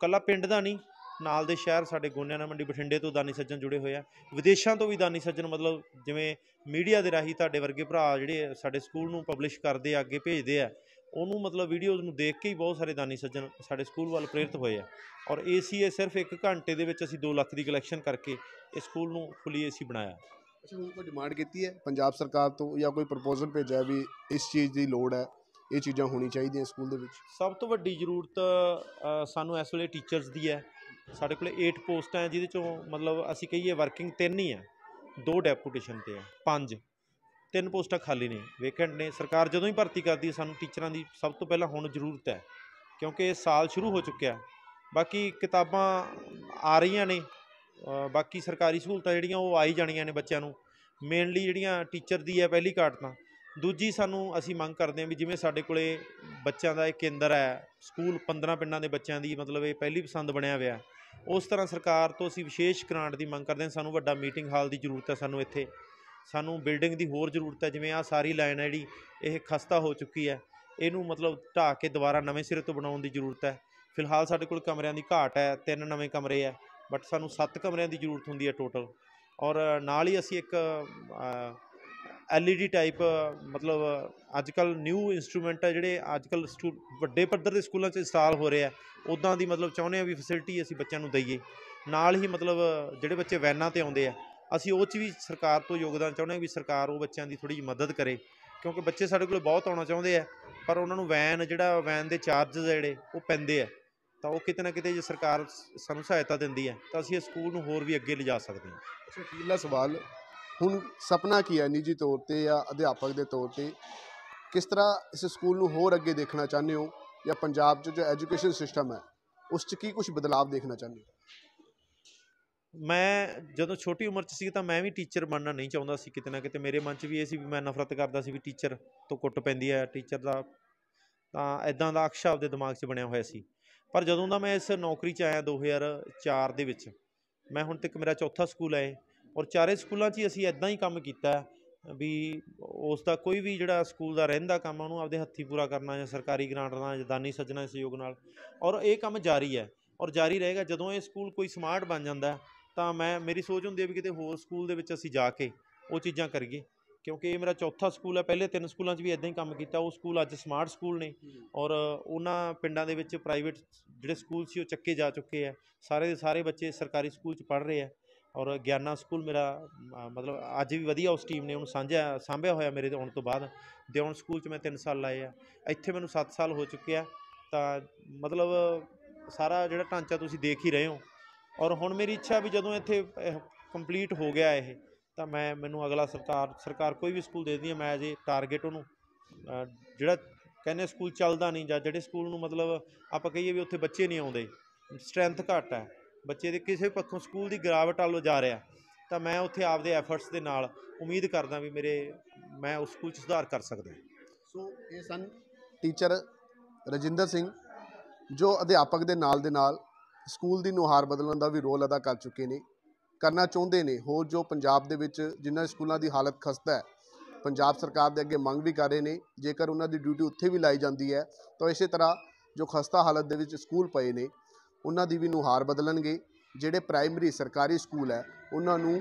ਕੱਲਾ ਪਿੰਡ ਦਾ ਨਹੀਂ ਨਾਲ ਦੇ ਸ਼ਹਿਰ ਸਾਡੇ ਗੋਨਿਆਣਾ ਮੰਡੀ ਬਠਿੰਡੇ ਤੋਂ ਦਾਨੀ ਸੱਜਣ ਜੁੜੇ ਹੋਏ ਆ ਵਿਦੇਸ਼ਾਂ ਤੋਂ ਵੀ ਦਾਨੀ ਸੱਜਣ ਮਤਲਬ ਜਿਵੇਂ ਮੀਡੀਆ ਦੇ ਰਾਹੀਂ ਤੁਹਾਡੇ ਵਰਗੇ ਭਰਾ ਜਿਹੜੇ ਸਾਡੇ ਸਕੂਲ ਨੂੰ ਪਬਲਿਸ਼ ਕਰਦੇ ਆ ਅੱਗੇ ਭੇਜਦੇ ਆ ਉਹਨੂੰ ਮਤਲਬ ਵੀਡੀਓਜ਼ ਨੂੰ ਦੇਖ ਕੇ ਹੀ ਬਹੁਤ ਸਾਰੇ ਦਾਨੀ ਸੱਜਣ ਸਾਡੇ ਸਕੂਲ ਵੱਲ ਪ੍ਰੇਰਿਤ ਹੋਏ ਆ ਔਰ ਏਸੀ ਇਹ ਸਿਰਫ 1 ਘੰਟੇ ਦੇ ਵਿੱਚ ਅਸੀਂ 2 ਲੱਖ ਦੀ ਕਲੈਕਸ਼ਨ ਕਰਕੇ ਇਸ ਸਕੂਲ ਨੂੰ ਫੁੱਲੀ ਏਸੀ ਬਣਾਇਆ ਅੱਛਾ ਕੋਈ ਡਿਮਾਂਡ ਕੀਤੀ ਹੈ ਪੰਜਾਬ ਸਰਕਾਰ ਤੋਂ ਜਾਂ ਕੋਈ ਪ੍ਰਪੋਜ਼ਲ ਭੇਜਿਆ ਵੀ ਇਸ ਚੀਜ਼ ਦੀ ਲੋੜ ਹੈ ਇਹ ਚੀਜ਼ਾਂ ਹੋਣੀ ਚਾਹੀਦੀਆਂ ਸਕੂਲ ਦੇ ਵਿੱਚ ਸਭ ਤੋਂ ਵੱਡੀ ਜ਼ਰੂਰਤ ਸਾਨੂੰ ਇਸ ਵੇਲੇ ਟੀਚਰਸ ਦੀ ਹੈ ਸਾਡੇ ਕੋਲੇ 8 ਪੋਸਟਾਂ ਹੈ ਜਿਹਦੇ ਚੋਂ ਮਤਲਬ ਅਸੀਂ ਕਹੀਏ ਵਰਕਿੰਗ ਤਿੰਨ ਹੀ ਆ ਦੋ ਡੈਪੂਟੇਸ਼ਨ ਤੇ ਆ ਪੰਜ ਤਿੰਨ ਪੋਸਟਾਂ ਖਾਲੀ ਨੇ ਵੇਕੈਂਟ ਨੇ ਸਰਕਾਰ ਜਦੋਂ ਹੀ ਭਰਤੀ ਕਰਦੀ ਸਾਨੂੰ ਟੀਚਰਾਂ ਦੀ ਸਭ ਤੋਂ ਪਹਿਲਾਂ ਹੁਣ ਜ਼ਰੂਰਤ ਹੈ ਕਿਉਂਕਿ ਇਹ ਸਾਲ ਸ਼ੁਰੂ ਹੋ ਚੁੱਕਿਆ ਬਾਕੀ ਕਿਤਾਬਾਂ ਆ ਰਹੀਆਂ ਨੇ ਬਾਕੀ ਸਰਕਾਰੀ ਸਹੂਲਤਾਂ ਜਿਹੜੀਆਂ ਉਹ ਆਈ ਜਾਣੀਆਂ ਨੇ ਬੱਚਿਆਂ ਨੂੰ ਮੇਨਲੀ ਜਿਹੜੀਆਂ ਟੀਚਰ ਦੀ ਹੈ ਪਹਿਲੀ ਕਾਟ ਤਾਂ ਦੂਜੀ ਸਾਨੂੰ ਅਸੀਂ ਮੰਗ ਕਰਦੇ ਹਾਂ ਵੀ ਜਿਵੇਂ ਸਾਡੇ ਕੋਲੇ ਬੱਚਿਆਂ ਦਾ ਇੱਕ ਕੇਂਦਰ ਹੈ ਸਕੂਲ 15 ਪਿੰਡਾਂ ਦੇ ਬੱਚਿਆਂ ਦੀ ਮਤਲਬ ਇਹ ਪਹਿਲੀ ਪਸੰਦ ਬਣਿਆ ਹੋਇਆ ਉਸ ਤਰ੍ਹਾਂ ਸਰਕਾਰ ਤੋਂ ਅਸੀਂ ਵਿਸ਼ੇਸ਼ ਗ੍ਰਾਂਟ ਦੀ ਮੰਗ ਕਰਦੇ ਹਾਂ ਸਾਨੂੰ ਵੱਡਾ ਮੀਟਿੰਗ ਹਾਲ ਦੀ ਜ਼ਰੂਰਤ ਹੈ ਸਾਨੂੰ ਇੱਥੇ ਸਾਨੂੰ ਬਿਲਡਿੰਗ ਦੀ ਹੋਰ ਜ਼ਰੂਰਤ ਹੈ ਜਿਵੇਂ ਆ ਸਾਰੀ ਲਾਈਨ ਹੈ ਜਿਹੜੀ ਇਹ ਖਸਤਾ ਹੋ ਚੁੱਕੀ ਹੈ ਇਹਨੂੰ ਮਤਲਬ ਢਾ ਕੇ ਦੁਬਾਰਾ ਨਵੇਂ ਸਿਰੇ ਤੋਂ ਬਣਾਉਣ ਦੀ ਜ਼ਰੂਰਤ ਹੈ ਫਿਲਹਾਲ ਸਾਡੇ ਕੋਲ ਕਮਰਿਆਂ ਦੀ ਘਾਟ ਹੈ ਤਿੰਨ ਨਵੇਂ ਕਮਰੇ ਹੈ ਬਟ ਸਾਨੂੰ ਸੱਤ ਕਮਰਿਆਂ ਦੀ ਜ਼ਰੂਰਤ ਹੁੰਦੀ ਹੈ ਟੋਟਲ ਔਰ ਨਾਲ ਹੀ ਅਸੀਂ ਇੱਕ ਐਲਈਡੀ ਟਾਈਪ ਮਤਲਬ ਅੱਜ ਕੱਲ ਨਿਊ ਇਨਸਟਰੂਮੈਂਟ ਹੈ ਜਿਹੜੇ ਅੱਜ ਕੱਲ ਵੱਡੇ ਪੱਧਰ ਦੇ ਸਕੂਲਾਂ 'ਚ ਇੰਸਟਾਲ ਹੋ ਰਹੇ ਆ ਉਦਾਂ ਦੀ ਮਤਲਬ ਚਾਹੁੰਦੇ ਆ ਵੀ ਫੈਸਿਲਿਟੀ ਅਸੀਂ ਬੱਚਿਆਂ ਨੂੰ ਦਈਏ ਨਾਲ ਹੀ ਮਤਲਬ ਜਿਹੜੇ ਬੱਚੇ ਵੈਨਾਂ ਤੇ ਆਉਂਦੇ ਆ ਅਸੀਂ ਉਹ 'ਚ ਵੀ ਸਰਕਾਰ ਤੋਂ ਯੋਗਦਾਨ ਚਾਹੁੰਦੇ ਹਾਂ ਵੀ ਸਰਕਾਰ ਉਹ ਬੱਚਿਆਂ ਦੀ ਥੋੜੀ ਜਿਹੀ ਮਦਦ ਕਰੇ ਕਿਉਂਕਿ ਬੱਚੇ ਸਾਡੇ ਕੋਲ ਬਹੁਤ ਆਉਣਾ ਚਾਹੁੰਦੇ ਆ ਪਰ ਉਹਨਾਂ ਨੂੰ ਵੈਨ ਜਿਹੜਾ ਵੈਨ ਦੇ ਚਾਰਜਸ ਜਿਹੜੇ ਉਹ ਪੈਂਦੇ ਆ ਤਾਂ ਉਹ ਕਿਤੇ ਨਾ ਕਿਤੇ ਜੇ ਸਰਕਾਰ ਸਾਨੂੰ ਸਹਾਇਤਾ ਦਿੰਦੀ ਹੈ ਤਾਂ ਅਸੀਂ ਇਸ ਸਕੂਲ ਨੂੰ ਹੋਰ ਵੀ ਅੱਗੇ ਲਿਜਾ ਸਕਦੇ ਹਾਂ ਅੱਛਾ ਅਖੀਰਲਾ ਸਵਾਲ ਹੁਣ ਸੁਪਨਾ ਕੀ ਹੈ ਨਿੱਜੀ ਤੌਰ ਤੇ ਜਾਂ ਅਧਿਆਪਕ ਦੇ ਤੌਰ ਤੇ ਕਿਸ ਤਰ੍ਹਾਂ ਇਸ ਸਕੂਲ ਨੂੰ ਹੋਰ ਅੱਗੇ ਦੇਖਣਾ ਚਾਹੁੰਦੇ ਹੋ ਜਾਂ ਪੰਜਾਬ 'ਚ ਜੋ ਐਜੂਕੇਸ਼ਨ ਸਿਸਟਮ ਹੈ ਉਸ 'ਚ ਕੀ ਕੁਝ ਬਦਲਾਅ ਦੇਖਣਾ ਚਾਹੁੰਦੇ ਹੋ ਮੈਂ ਜਦੋਂ ਛੋਟੀ ਉਮਰ 'ਚ ਸੀ ਤਾਂ ਮੈਂ ਵੀ ਟੀਚਰ ਬਣਨਾ ਨਹੀਂ ਚਾਹੁੰਦਾ ਸੀ ਕਿਤੇ ਨਾ ਕਿਤੇ ਮੇਰੇ ਮਨ 'ਚ ਵੀ ਇਹ ਸੀ ਵੀ ਮੈਂ ਨਫ਼ਰਤ ਕਰਦਾ ਸੀ ਵੀ ਟੀਚਰ ਤੋਂ ਕੁੱਟ ਪੈਂਦੀ ਹੈ ਟੀਚਰ ਦਾ ਤਾਂ ਐਦਾਂ ਦਾ ਅਕਸ਼ ਆਪਦੇ ਦਿਮਾਗ 'ਚ ਬਣਿਆ ਹੋਇਆ ਸੀ ਪਰ ਜਦੋਂ ਦਾ ਮੈਂ ਇਸ ਨੌਕਰੀ 'ਚ ਆਇਆ 2004 ਦੇ ਵਿੱਚ ਮੈਂ ਹੁਣ ਤੱਕ ਮੇਰਾ ਚੌਥਾ ਸਕੂਲ ਹੈ ਔਰ ਚਾਰੇ ਸਕੂਲਾਂ 'ਚ ਹੀ ਅਸੀਂ ਐਦਾਂ ਹੀ ਕੰਮ ਕੀਤਾ ਵੀ ਉਸ ਦਾ ਕੋਈ ਵੀ ਜਿਹੜਾ ਸਕੂਲ ਦਾ ਰਹਿੰਦਾ ਕੰਮ ਉਹਨੂੰ ਆਪਦੇ ਹੱਥੀ ਪੂਰਾ ਕਰਨਾ ਜਾਂ ਸਰਕਾਰੀ ਗ੍ਰਾਂਟ ਨਾਲ ਜਾਂ ਦਾਨੀ ਸੱਜਣਾ ਸਹਿਯੋਗ ਨਾਲ ਔਰ ਇਹ ਕੰਮ ਜਾਰੀ ਹੈ ਔਰ ਜਾਰੀ ਰਹੇਗਾ ਜਦੋਂ ਇਹ ਸਕੂਲ ਕੋਈ ਸਮਾਰਟ ਬਣ ਜਾਂਦਾ ਤਾਂ ਮੈਂ ਮੇਰੀ ਸੋਚ ਹੁੰਦੀ ਹੈ ਵੀ ਕਿਤੇ ਹੋਰ ਸਕੂਲ ਦੇ ਵਿੱਚ ਅਸੀਂ ਜਾ ਕੇ ਉਹ ਚੀਜ਼ਾਂ ਕਰੀਏ ਕਿਉਂਕਿ ਇਹ ਮੇਰਾ ਚੌਥਾ ਸਕੂਲ ਹੈ ਪਹਿਲੇ ਤਿੰਨ ਸਕੂਲਾਂ 'ਚ ਵੀ ਇਦਾਂ ਹੀ ਕੰਮ ਕੀਤਾ ਉਹ ਸਕੂਲ ਅੱਜ ਸਮਾਰਟ ਸਕੂਲ ਨੇ ਔਰ ਉਹਨਾਂ ਪਿੰਡਾਂ ਦੇ ਵਿੱਚ ਪ੍ਰਾਈਵੇਟ ਜਿਹੜੇ ਸਕੂਲ ਸੀ ਉਹ ਚੱਕੇ ਜਾ ਚੁੱਕੇ ਆ ਸਾਰੇ ਦੇ ਸਾਰੇ ਬੱਚੇ ਸਰਕਾਰੀ ਸਕੂਲ 'ਚ ਪੜ੍ਹ ਰਹੇ ਆ ਔਰ ਗਿਆਨਾ ਸਕੂਲ ਮੇਰਾ ਮਤਲਬ ਅੱਜ ਵੀ ਵਧੀਆ ਉਸ ਟੀਮ ਨੇ ਉਹਨੂੰ ਸਾਂਝਿਆ ਸਾਂਭਿਆ ਹੋਇਆ ਮੇਰੇ ਆਉਣ ਤੋਂ ਬਾਅਦ ਦਿਉਣ ਸਕੂਲ 'ਚ ਮੈਂ 3 ਸਾਲ ਲਾਏ ਆ ਇੱਥੇ ਮੈਨੂੰ 7 ਸਾਲ ਹੋ ਚੁੱਕੇ ਆ ਤਾਂ ਮਤਲਬ ਸਾਰਾ ਜਿਹੜਾ ਢਾਂਚਾ ਤੁਸੀਂ ਦੇਖ ਹੀ ਰਹੇ ਹੋ ਔਰ ਹੁਣ ਮੇਰੀ ਇੱਛਾ ਵੀ ਜਦੋਂ ਇੱਥੇ ਕੰਪਲੀਟ ਹੋ ਗਿਆ ਇਹ ਤਾਂ ਮੈਂ ਮੈਨੂੰ ਅਗਲਾ ਸਰਕਾਰ ਸਰਕਾਰ ਕੋਈ ਵੀ ਸਕੂਲ ਦੇ ਦਿੰਦੀ ਹੈ ਮੈਂ ਜੇ ਟਾਰਗੇਟ ਉਹਨੂੰ ਜਿਹੜਾ ਕਹਿੰਦੇ ਸਕੂਲ ਚੱਲਦਾ ਨਹੀਂ ਜਾਂ ਜਿਹੜੇ ਸਕੂਲ ਨੂੰ ਮਤਲਬ ਆਪਾਂ ਕਹੀਏ ਵੀ ਉੱਥੇ ਬੱਚੇ ਨਹੀਂ ਆਉਂਦੇ ਸਟਰੈਂਥ ਘੱਟ ਹੈ ਬੱਚੇ ਦੇ ਕਿਸੇ ਪੱਖੋਂ ਸਕੂਲ ਦੀ ਗਿਰਾਵਟ ਵੱਲ ਜਾ ਰਿਹਾ ਤਾਂ ਮੈਂ ਉੱਥੇ ਆਪਦੇ ਐਫਰਟਸ ਦੇ ਨਾਲ ਉਮੀਦ ਕਰਦਾ ਵੀ ਮੇਰੇ ਮੈਂ ਉਸ ਸਕੂਲ 'ਚ ਸੁਧਾਰ ਕਰ ਸਕਦਾ ਸੋ ਇਹ ਸਨ ਟੀਚਰ ਰਜਿੰਦਰ ਸਿੰਘ ਜੋ ਅਧਿਆਪਕ ਦੇ ਨਾਲ ਦੇ ਨਾਲ ਸਕੂਲ ਦੀ ਨੁਹਾਰ ਬਦਲਣ ਦਾ ਵੀ ਰੋਲ ਅਦਾ ਕਰ ਚੁੱਕੇ ਨੇ ਕਰਨਾ ਚਾਹੁੰਦੇ ਨੇ ਹੋਰ ਜੋ ਪੰਜਾਬ ਦੇ ਵਿੱਚ ਜਿੰਨਾ ਸਕੂਲਾਂ ਦੀ ਹਾਲਤ ਖਸਤਾ ਹੈ ਪੰਜਾਬ ਸਰਕਾਰ ਦੇ ਅੱਗੇ ਮੰਗ ਵੀ ਕਰ ਰਹੇ ਨੇ ਜੇਕਰ ਉਹਨਾਂ ਦੀ ਡਿਊਟੀ ਉੱਥੇ ਵੀ ਲਾਈ ਜਾਂਦੀ ਹੈ ਤਾਂ ਇਸੇ ਤਰ੍ਹਾਂ ਜੋ ਖਸਤਾ ਹਾਲਤ ਦੇ ਵਿੱਚ ਸਕੂਲ ਪਏ ਨੇ ਉਹਨਾਂ ਦੀ ਵੀ ਨੁਹਾਰ ਬਦਲਣਗੇ ਜਿਹੜੇ ਪ੍ਰਾਇਮਰੀ ਸਰਕਾਰੀ ਸਕੂਲ ਹੈ ਉਹਨਾਂ ਨੂੰ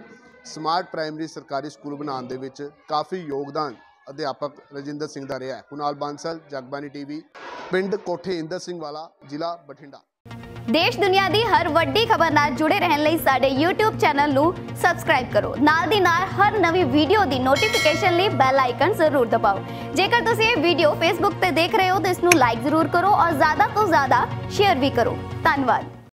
ਸਮਾਰਟ ਪ੍ਰਾਇਮਰੀ ਸਰਕਾਰੀ ਸਕੂਲ ਬਣਾਉਣ ਦੇ ਵਿੱਚ ਕਾਫੀ ਯੋਗਦਾਨ ਅਧਿਆਪਕ ਰਜਿੰਦਰ ਸਿੰਘ ਦਾ ਰਿਹਾ ਹੈ ਕੁਨਾਲ ਬਾਂਸਲ ਜਗਬਾਨੀ ਟੀਵੀ ਪਿੰਡ ਕੋਠੇ ਇੰਦਰ ਸਿੰਘ ਵਾਲਾ ਜ਼ਿਲ੍ਹਾ ਬਠਿੰਡਾ ਦੇਸ਼ ਦੁਨੀਆ ਦੀ ਹਰ ਵੱਡੀ ਖਬਰ ਨਾਲ ਜੁੜੇ ਰਹਿਣ ਲਈ ਸਾਡੇ YouTube ਚੈਨਲ ਨੂੰ ਸਬਸਕ੍ਰਾਈਬ ਕਰੋ ਨਾਲ ਦੀ ਨਾਲ ਹਰ ਨਵੀਂ ਵੀਡੀਓ ਦੀ ਨੋਟੀਫਿਕੇਸ਼ਨ ਲਈ ਬੈਲ ਆਈਕਨ ਜ਼ਰੂਰ ਦਬਾਓ ਜੇਕਰ ਤੁਸੀਂ ਇਹ ਵੀਡੀਓ Facebook ਤੇ ਦੇਖ ਰਹੇ ਹੋ ਤਾਂ ਇਸ ਨੂੰ ਲਾਈਕ ਜ਼ਰੂਰ ਕਰੋ ਔਰ ਜ਼ਿਆਦਾ ਤੋਂ ਜ਼ਿਆਦਾ ਸ਼ੇਅਰ ਵੀ ਕਰੋ ਧੰਨਵਾਦ